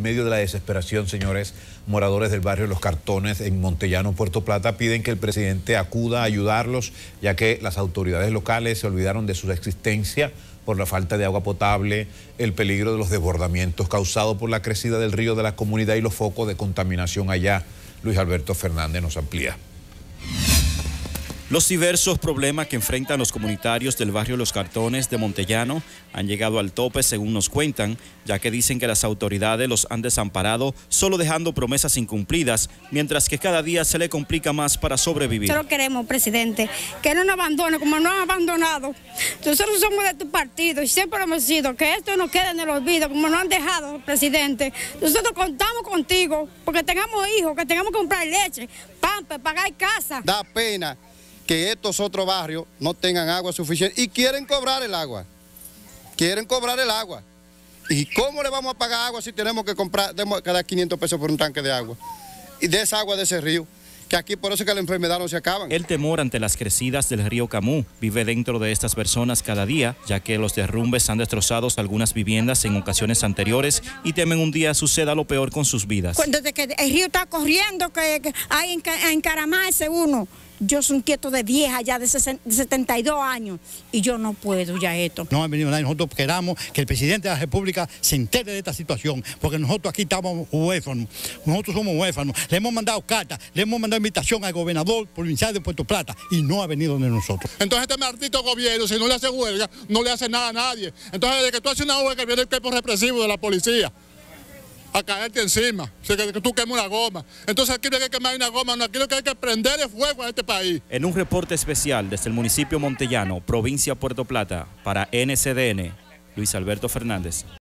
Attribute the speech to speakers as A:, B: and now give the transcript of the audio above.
A: En medio de la desesperación, señores, moradores del barrio Los Cartones en Montellano, Puerto Plata, piden que el presidente acuda a ayudarlos, ya que las autoridades locales se olvidaron de su existencia por la falta de agua potable, el peligro de los desbordamientos causados por la crecida del río de la comunidad y los focos de contaminación allá. Luis Alberto Fernández nos amplía. Los diversos problemas que enfrentan los comunitarios del barrio Los Cartones
B: de Montellano han llegado al tope, según nos cuentan, ya que dicen que las autoridades los han desamparado, solo dejando promesas incumplidas, mientras que cada día se le complica más para sobrevivir. Nosotros
C: queremos, presidente, que no nos abandone, como nos han abandonado. Nosotros somos de tu partido y siempre hemos sido, que esto no quede en el olvido, como nos han dejado, presidente. Nosotros contamos contigo, porque tengamos hijos, que tengamos que comprar leche, pampa, pagar casa. Da pena
D: que estos otros barrios no tengan agua suficiente y quieren cobrar el agua. Quieren cobrar el agua. ¿Y cómo le vamos a pagar agua si tenemos que comprar cada 500 pesos por un tanque de agua? Y de esa agua de ese río, que aquí por eso es que la enfermedad no se acaba. El temor
B: ante las crecidas del río Camú vive dentro de estas personas cada día, ya que los derrumbes han destrozado algunas viviendas en ocasiones anteriores y temen un día suceda lo peor con sus vidas. Cuando
E: desde que el río está corriendo, que, en Caramá ese uno. Yo soy un quieto de vieja ya de 72 años y yo no puedo ya esto.
F: No ha venido nadie, nosotros queramos que el presidente de la República se entere de esta situación, porque nosotros aquí estamos huérfanos, nosotros somos huérfanos. Le hemos mandado cartas, le hemos mandado invitación al gobernador
G: provincial de Puerto Plata y no ha venido de nosotros. Entonces este maldito gobierno, si no le hace huelga, no le hace nada a nadie. Entonces desde que tú haces una huelga viene el cuerpo represivo de la policía a caerte encima, que, que tú quemas una goma. Entonces aquí no hay que quemar una goma, no, aquí lo que hay que prender es fuego a este país.
B: En un reporte especial desde el municipio Montellano, provincia Puerto Plata, para NCDN, Luis Alberto Fernández.